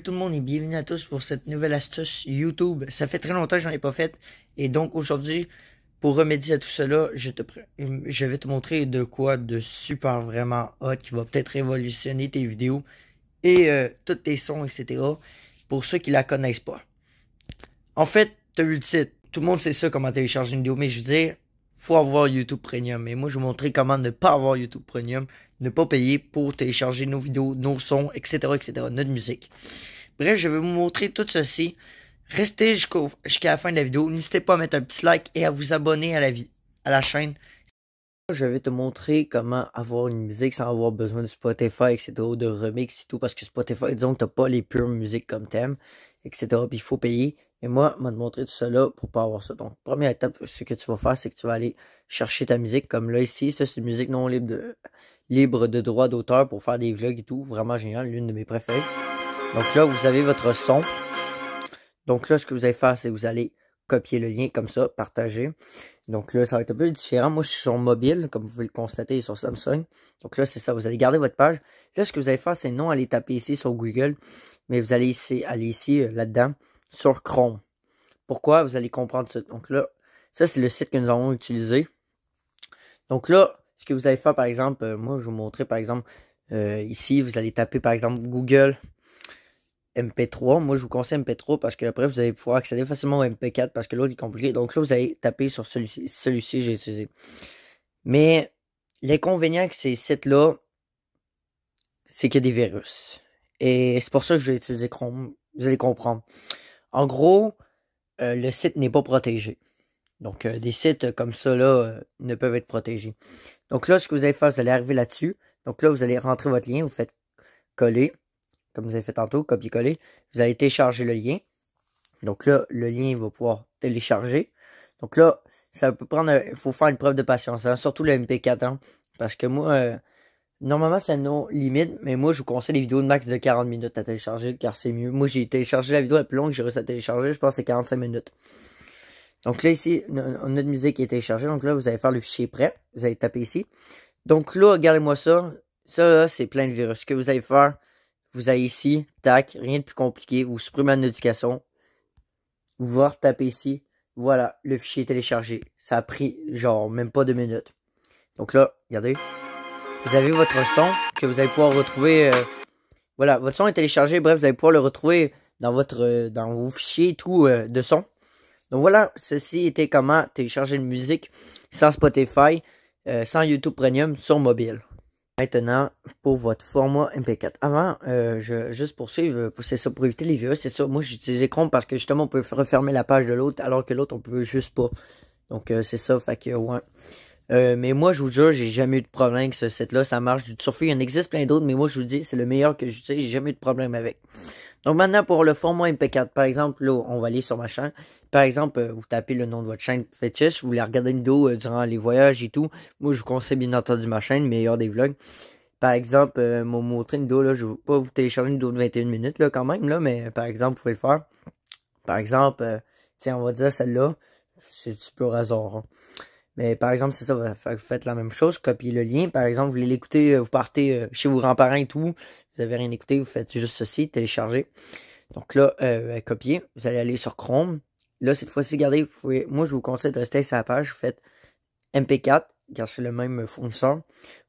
tout le monde et bienvenue à tous pour cette nouvelle astuce YouTube. Ça fait très longtemps que j'en ai pas fait et donc aujourd'hui, pour remédier à tout cela, je, je vais te montrer de quoi de super vraiment hot qui va peut-être révolutionner tes vidéos et euh, tous tes sons, etc. Pour ceux qui la connaissent pas. En fait, tu as vu le titre. Tout le monde sait ça comment télécharger une vidéo, mais je veux dire, faut avoir YouTube Premium. Et moi, je vais vous montrer comment ne pas avoir YouTube Premium, ne pas payer pour télécharger nos vidéos, nos sons, etc., etc., notre musique. Bref, je vais vous montrer tout ceci. Restez jusqu'à la fin de la vidéo. N'hésitez pas à mettre un petit like et à vous abonner à la, à la chaîne. Je vais te montrer comment avoir une musique sans avoir besoin de Spotify, etc., de remix et tout, parce que Spotify, disons que tu n'as pas les pures musiques comme thème, etc., puis il faut payer. Et moi, je vais tout cela pour pas avoir ça. Donc, première étape, ce que tu vas faire, c'est que tu vas aller chercher ta musique. Comme là, ici, ça, c'est une musique non libre de, libre de droit d'auteur pour faire des vlogs et tout. Vraiment génial, l'une de mes préférées. Donc là, vous avez votre son. Donc là, ce que vous allez faire, c'est que vous allez copier le lien comme ça, partager. Donc là, ça va être un peu différent. Moi, je suis sur mobile, comme vous pouvez le constater, sur Samsung. Donc là, c'est ça, vous allez garder votre page. Là, ce que vous allez faire, c'est non aller taper ici sur Google, mais vous allez ici, aller ici, euh, là-dedans sur Chrome. Pourquoi? Vous allez comprendre ça. Donc là, ça, c'est le site que nous avons utilisé. Donc là, ce que vous allez faire, par exemple, euh, moi, je vous montrer, par exemple, euh, ici, vous allez taper, par exemple, Google MP3. Moi, je vous conseille MP3 parce que après, vous allez pouvoir accéder facilement au MP4 parce que l'autre est compliqué. Donc là, vous allez taper sur celui-ci. Celui-ci, j'ai utilisé. Mais l'inconvénient que ces sites-là, c'est qu'il y a des virus. Et c'est pour ça que je vais utiliser Chrome. Vous allez comprendre. En gros, euh, le site n'est pas protégé. Donc, euh, des sites comme ça, là, euh, ne peuvent être protégés. Donc là, ce que vous allez faire, vous allez arriver là-dessus. Donc là, vous allez rentrer votre lien, vous faites coller, comme vous avez fait tantôt, copier-coller. Vous allez télécharger le lien. Donc là, le lien va pouvoir télécharger. Donc là, ça peut prendre, il faut faire une preuve de patience, hein, surtout le MP4, hein, parce que moi, Normalement, c'est nom limite, mais moi, je vous conseille les vidéos de max de 40 minutes à télécharger, car c'est mieux. Moi, j'ai téléchargé la vidéo la plus longue que j'ai réussi à télécharger, je pense, c'est 45 minutes. Donc là, ici, notre musique est téléchargée. Donc là, vous allez faire le fichier prêt. Vous allez taper ici. Donc là, regardez-moi ça. Ça, c'est plein de virus. Ce que vous allez faire, vous allez ici, tac, rien de plus compliqué. Vous supprimez la notification. Vous re-taper ici. Voilà, le fichier est téléchargé. Ça a pris, genre, même pas deux minutes. Donc là, regardez vous avez votre son que vous allez pouvoir retrouver. Euh, voilà, votre son est téléchargé, bref, vous allez pouvoir le retrouver dans votre euh, dans vos fichiers tout euh, de son. Donc voilà, ceci était comment télécharger une musique sans Spotify, sans YouTube Premium sur mobile. Maintenant, pour votre format MP4. Avant, je juste poursuivre, c'est ça pour éviter les vieux, c'est ça. Moi, j'utilise Chrome parce que justement, on peut refermer la page de l'autre, alors que l'autre, on peut juste pas. Donc, c'est ça, fait que, ouais. Euh, mais moi, je vous jure, j'ai jamais eu de problème avec ce site-là. Ça marche du surf. Il y en existe plein d'autres, mais moi, je vous dis, c'est le meilleur que j'utilise. J'ai jamais eu de problème avec. Donc maintenant, pour le format MP4, par exemple, là, on va aller sur ma chaîne. Par exemple, euh, vous tapez le nom de votre chaîne Fetchus. vous voulez regarder une vidéo euh, durant les voyages et tout. Moi, je vous conseille bien entendu ma chaîne, meilleur des vlogs. Par exemple, mon montrer une là, je ne pas vous télécharger une vidéo de 21 minutes là, quand même, là, mais par exemple, vous pouvez le faire. Par exemple, tiens, on va dire celle-là. C'est petit peu hasard. Hein. Mais par exemple, c'est ça, vous faites la même chose, copiez le lien. Par exemple, vous voulez l'écouter, euh, vous partez euh, chez vos grands-parents et tout, vous n'avez rien écouté, vous faites juste ceci, télécharger. Donc là, euh, copier, vous allez aller sur Chrome. Là, cette fois-ci, regardez, moi je vous conseille de rester sur la page, vous faites MP4, car c'est le même fournisseur.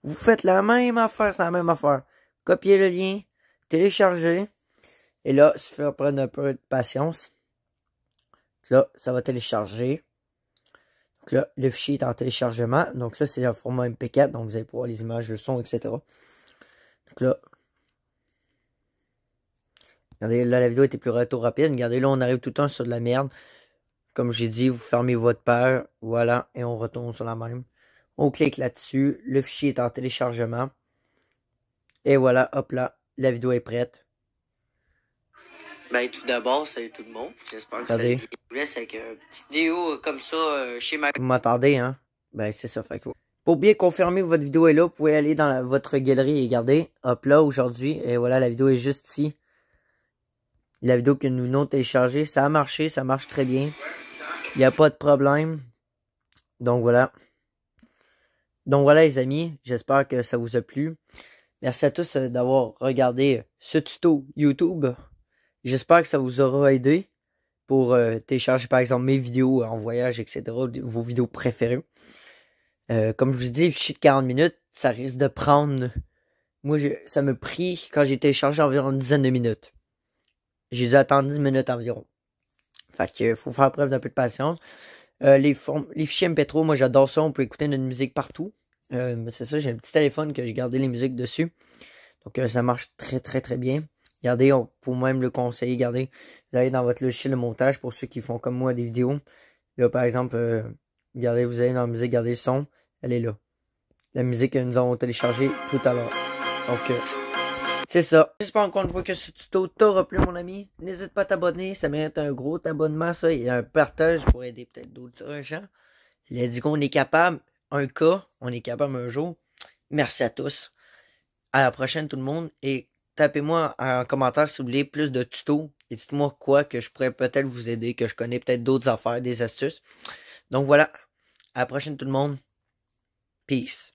Vous faites la même affaire, c'est la même affaire. Copiez le lien, téléchargez. Et là, il vous prendre un peu de patience. Là, ça va télécharger le fichier est en téléchargement. Donc là, c'est un format MP4. Donc vous allez pouvoir les images, le son, etc. Donc là. Regardez, là, la vidéo était plus rapide. Regardez, là, on arrive tout le temps sur de la merde. Comme j'ai dit, vous fermez votre paire. Voilà. Et on retourne sur la même. On clique là-dessus. Le fichier est en téléchargement. Et voilà, hop là, la vidéo est prête. Ben, tout d'abord, salut tout le monde. J'espère que ça vous laisse avec une euh, petite vidéo euh, comme ça euh, chez ma... Vous m'entendez, hein? Ben, c'est ça. Fait que... Pour bien confirmer que votre vidéo est là, vous pouvez aller dans votre galerie et regarder. Hop là, aujourd'hui. Et voilà, la vidéo est juste ici. La vidéo que nous avons téléchargée, ça a marché, ça marche très bien. Il n'y a pas de problème. Donc voilà. Donc voilà les amis, j'espère que ça vous a plu. Merci à tous d'avoir regardé ce tuto YouTube. J'espère que ça vous aura aidé pour euh, télécharger par exemple mes vidéos en voyage, etc., vos vidéos préférées. Euh, comme je vous dis, fichiers de 40 minutes, ça risque de prendre. Moi, ça me pris quand j'ai téléchargé environ une dizaine de minutes. J'ai attendu 10 minutes environ. Fait que faut faire preuve d'un peu de patience. Euh, les, fichiers MP3, moi j'adore ça, on peut écouter notre musique partout. Euh, c'est ça, j'ai un petit téléphone que j'ai gardé les musiques dessus. Donc ça marche très très très bien. Regardez, pour moi, même le conseiller, regardez, vous allez dans votre logiciel de montage pour ceux qui font comme moi des vidéos. Là, par exemple, euh, regardez, vous allez dans la musique, regardez le son, elle est là. La musique que nous avons téléchargée tout à l'heure. Donc, euh, c'est ça. J'espère encore une fois que ce tuto t'aura plu, mon ami. N'hésite pas à t'abonner, ça mérite un gros abonnement, ça, et un partage pour aider peut-être d'autres gens. Les go, on est capable. Un cas, on est capable un jour. Merci à tous. À la prochaine, tout le monde, et tapez-moi un commentaire si vous voulez plus de tutos et dites-moi quoi que je pourrais peut-être vous aider, que je connais peut-être d'autres affaires, des astuces. Donc voilà, à la prochaine tout le monde. Peace.